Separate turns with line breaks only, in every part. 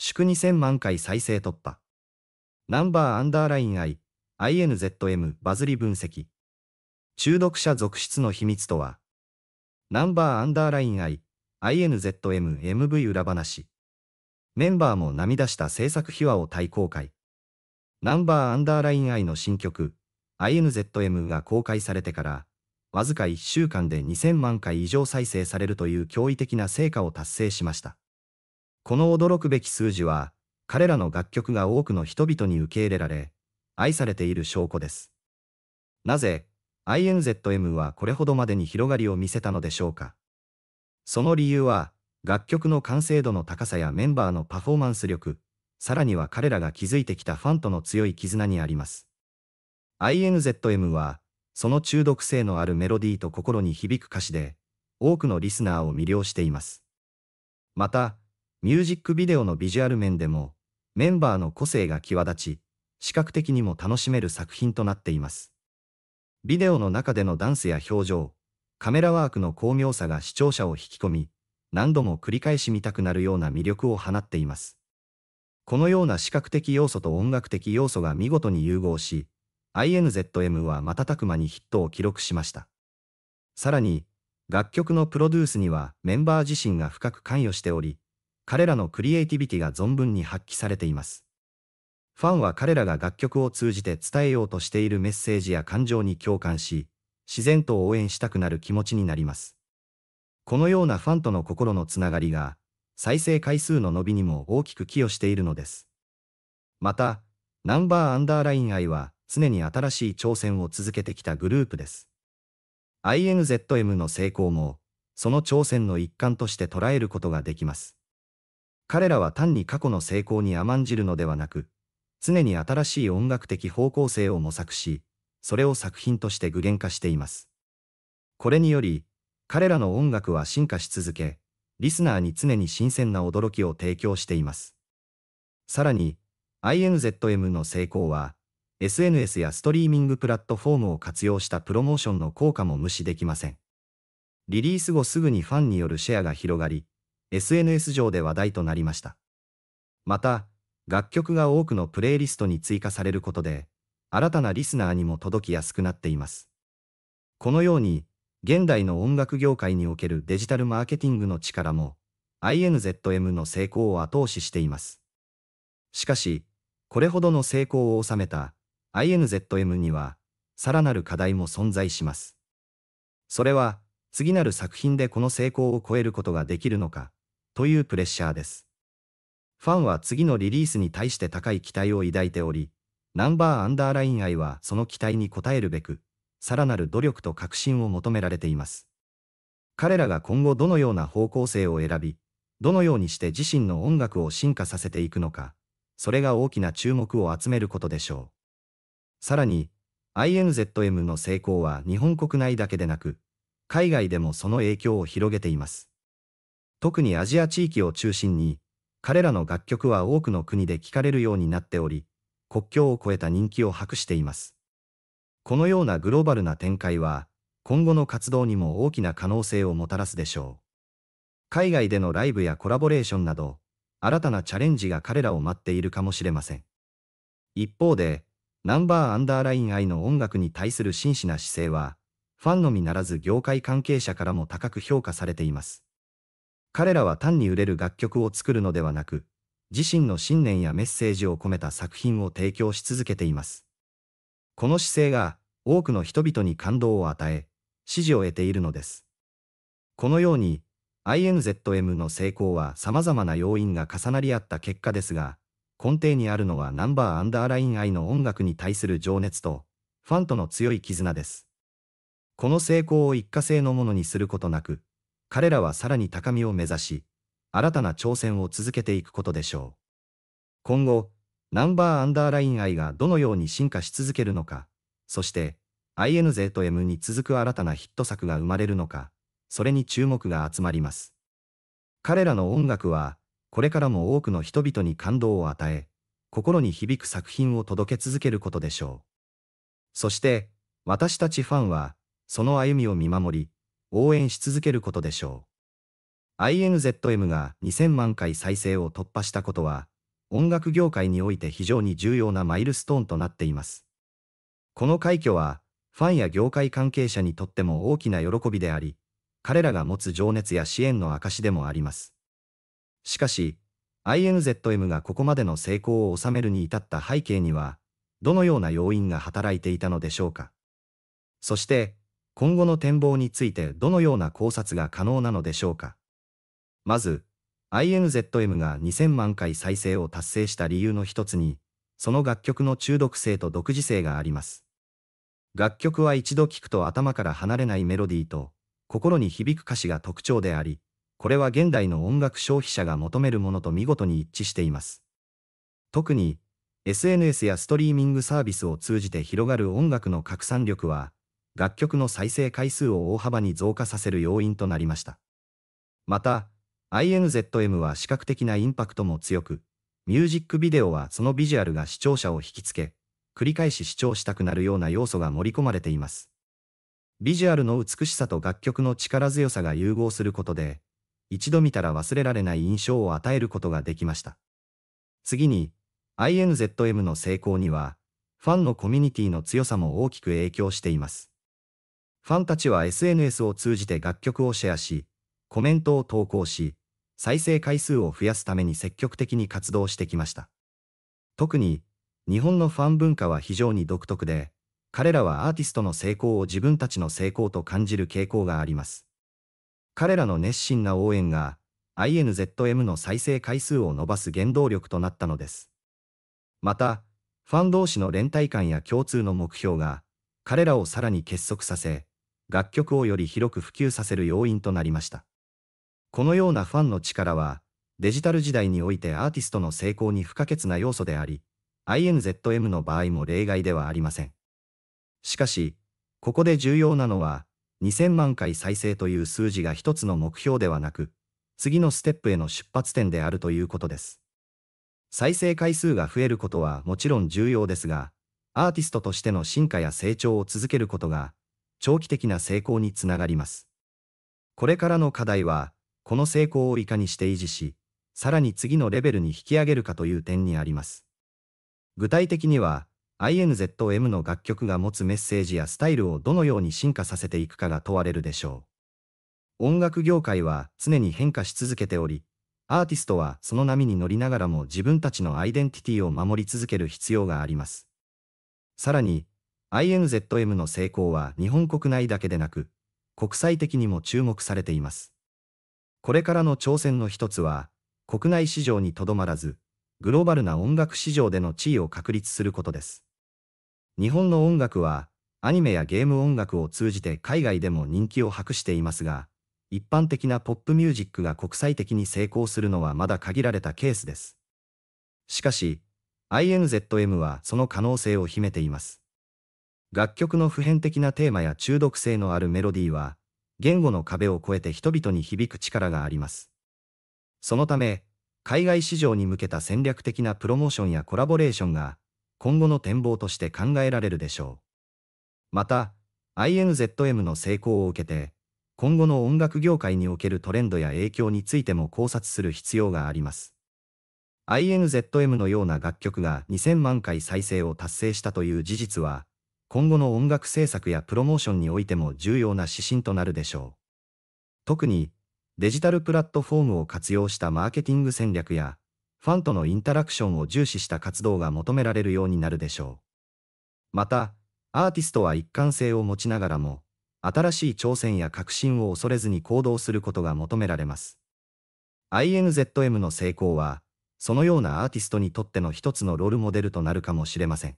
祝2000万回再生突破。ナンバーアンダーライン I、INZM バズり分析。中毒者続出の秘密とは、ナンバーアンダーライン I、INZM MV 裏話。メンバーも涙した制作秘話を大公開。ナンバーアンダーライン I の新曲、INZM が公開されてから、わずか1週間で2000万回以上再生されるという驚異的な成果を達成しました。この驚くべき数字は、彼らの楽曲が多くの人々に受け入れられ、愛されている証拠です。なぜ、INZM はこれほどまでに広がりを見せたのでしょうか。その理由は、楽曲の完成度の高さやメンバーのパフォーマンス力、さらには彼らが築いてきたファンとの強い絆にあります。INZM は、その中毒性のあるメロディーと心に響く歌詞で、多くのリスナーを魅了しています。また、ミュージックビデオのビジュアル面でも、メンバーの個性が際立ち、視覚的にも楽しめる作品となっています。ビデオの中でのダンスや表情、カメラワークの巧妙さが視聴者を引き込み、何度も繰り返し見たくなるような魅力を放っています。このような視覚的要素と音楽的要素が見事に融合し、INZM は瞬く間にヒットを記録しました。さらに、楽曲のプロデュースにはメンバー自身が深く関与しており、彼らのクリエイティビティが存分に発揮されています。ファンは彼らが楽曲を通じて伝えようとしているメッセージや感情に共感し、自然と応援したくなる気持ちになります。このようなファンとの心のつながりが、再生回数の伸びにも大きく寄与しているのです。また、ナンバーアンダーライン愛は常に新しい挑戦を続けてきたグループです。INZM の成功も、その挑戦の一環として捉えることができます。彼らは単に過去の成功に甘んじるのではなく、常に新しい音楽的方向性を模索し、それを作品として具現化しています。これにより、彼らの音楽は進化し続け、リスナーに常に新鮮な驚きを提供しています。さらに、INZM の成功は、SNS やストリーミングプラットフォームを活用したプロモーションの効果も無視できません。リリース後すぐにファンによるシェアが広がり、SNS 上で話題となりました。また、楽曲が多くのプレイリストに追加されることで、新たなリスナーにも届きやすくなっています。このように、現代の音楽業界におけるデジタルマーケティングの力も、INZM の成功を後押ししています。しかし、これほどの成功を収めた INZM には、さらなる課題も存在します。それは、次なる作品でこの成功を超えることができるのか、というプレッシャーです。ファンは次のリリースに対して高い期待を抱いており、ナンバーアンダーライン愛はその期待に応えるべく、さらなる努力と革新を求められています。彼らが今後どのような方向性を選び、どのようにして自身の音楽を進化させていくのか、それが大きな注目を集めることでしょう。さらに、INZM の成功は日本国内だけでなく、海外でもその影響を広げています。特にアジア地域を中心に、彼らの楽曲は多くの国で聴かれるようになっており、国境を越えた人気を博しています。このようなグローバルな展開は、今後の活動にも大きな可能性をもたらすでしょう。海外でのライブやコラボレーションなど、新たなチャレンジが彼らを待っているかもしれません。一方で、ナンバーアンダーライン愛の音楽に対する真摯な姿勢は、ファンのみならず業界関係者からも高く評価されています。彼らは単に売れる楽曲を作るのではなく、自身の信念やメッセージを込めた作品を提供し続けています。この姿勢が多くの人々に感動を与え、支持を得ているのです。このように、INZM の成功は様々な要因が重なり合った結果ですが、根底にあるのはナンバーアンダーライン愛の音楽に対する情熱と、ファンとの強い絆です。この成功を一過性のものにすることなく、彼らはさらに高みを目指し、新たな挑戦を続けていくことでしょう。今後、ナンバーアンダーライン I がどのように進化し続けるのか、そして INZ と M に続く新たなヒット作が生まれるのか、それに注目が集まります。彼らの音楽は、これからも多くの人々に感動を与え、心に響く作品を届け続けることでしょう。そして、私たちファンは、その歩みを見守り、応援し続けることでしょう。INZM が2000万回再生を突破したことは、音楽業界において非常に重要なマイルストーンとなっています。この快挙は、ファンや業界関係者にとっても大きな喜びであり、彼らが持つ情熱や支援の証でもあります。しかし、INZM がここまでの成功を収めるに至った背景には、どのような要因が働いていたのでしょうか。そして、今後の展望についてどのような考察が可能なのでしょうか。まず、INZM が2000万回再生を達成した理由の一つに、その楽曲の中毒性と独自性があります。楽曲は一度聴くと頭から離れないメロディーと、心に響く歌詞が特徴であり、これは現代の音楽消費者が求めるものと見事に一致しています。特に、SNS やストリーミングサービスを通じて広がる音楽の拡散力は、楽曲の再生回数を大幅に増加させる要因となりました。また、INZM は視覚的なインパクトも強く、ミュージックビデオはそのビジュアルが視聴者を引きつけ、繰り返し視聴したくなるような要素が盛り込まれています。ビジュアルの美しさと楽曲の力強さが融合することで、一度見たら忘れられない印象を与えることができました。次に、INZM の成功には、ファンのコミュニティの強さも大きく影響しています。ファンたちは SNS を通じて楽曲をシェアし、コメントを投稿し、再生回数を増やすために積極的に活動してきました。特に、日本のファン文化は非常に独特で、彼らはアーティストの成功を自分たちの成功と感じる傾向があります。彼らの熱心な応援が、INZM の再生回数を伸ばす原動力となったのです。また、ファン同士の連帯感や共通の目標が、彼らをさらに結束させ、楽曲をより広く普及させる要因となりました。このようなファンの力は、デジタル時代においてアーティストの成功に不可欠な要素であり、INZM の場合も例外ではありません。しかし、ここで重要なのは、2000万回再生という数字が一つの目標ではなく、次のステップへの出発点であるということです。再生回数が増えることはもちろん重要ですが、アーティストとしての進化や成長を続けることが、長期的な成功につながります。これからの課題は、この成功をいかにして維持し、さらに次のレベルに引き上げるかという点にあります。具体的には、INZM の楽曲が持つメッセージやスタイルをどのように進化させていくかが問われるでしょう。音楽業界は常に変化し続けており、アーティストはその波に乗りながらも自分たちのアイデンティティを守り続ける必要があります。さらに、INZM の成功は日本国内だけでなく、国際的にも注目されています。これからの挑戦の一つは、国内市場にとどまらず、グローバルな音楽市場での地位を確立することです。日本の音楽は、アニメやゲーム音楽を通じて海外でも人気を博していますが、一般的なポップミュージックが国際的に成功するのはまだ限られたケースです。しかし、INZM はその可能性を秘めています。楽曲の普遍的なテーマや中毒性のあるメロディーは、言語の壁を越えて人々に響く力があります。そのため、海外市場に向けた戦略的なプロモーションやコラボレーションが、今後の展望として考えられるでしょう。また、INZM の成功を受けて、今後の音楽業界におけるトレンドや影響についても考察する必要があります。INZM のような楽曲が2000万回再生を達成したという事実は、今後の音楽制作やプロモーションにおいても重要な指針となるでしょう。特に、デジタルプラットフォームを活用したマーケティング戦略や、ファンとのインタラクションを重視した活動が求められるようになるでしょう。また、アーティストは一貫性を持ちながらも、新しい挑戦や革新を恐れずに行動することが求められます。INZM の成功は、そのようなアーティストにとっての一つのロールモデルとなるかもしれません。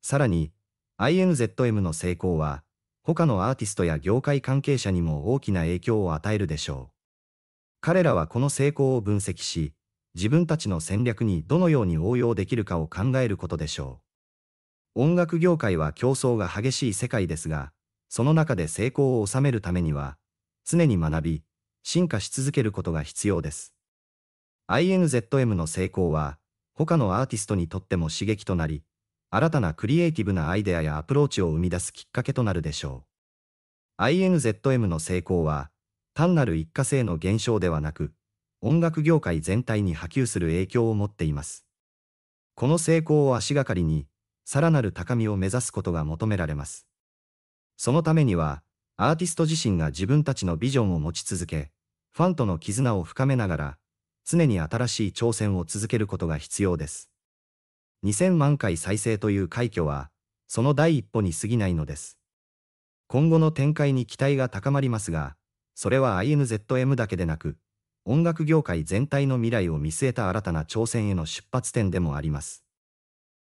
さらに、INZM の成功は、他のアーティストや業界関係者にも大きな影響を与えるでしょう。彼らはこの成功を分析し、自分たちの戦略にどのように応用できるかを考えることでしょう。音楽業界は競争が激しい世界ですが、その中で成功を収めるためには、常に学び、進化し続けることが必要です。INZM の成功は、他のアーティストにとっても刺激となり、新たなクリエイティブなアイデアやアプローチを生み出すきっかけとなるでしょう。INZM の成功は、単なる一過性の現象ではなく、音楽業界全体に波及する影響を持っています。この成功を足がかりに、さらなる高みを目指すことが求められます。そのためには、アーティスト自身が自分たちのビジョンを持ち続け、ファンとの絆を深めながら、常に新しい挑戦を続けることが必要です。2000万回再生という快挙は、その第一歩に過ぎないのです。今後の展開に期待が高まりますが、それは INZM だけでなく、音楽業界全体の未来を見据えた新たな挑戦への出発点でもあります。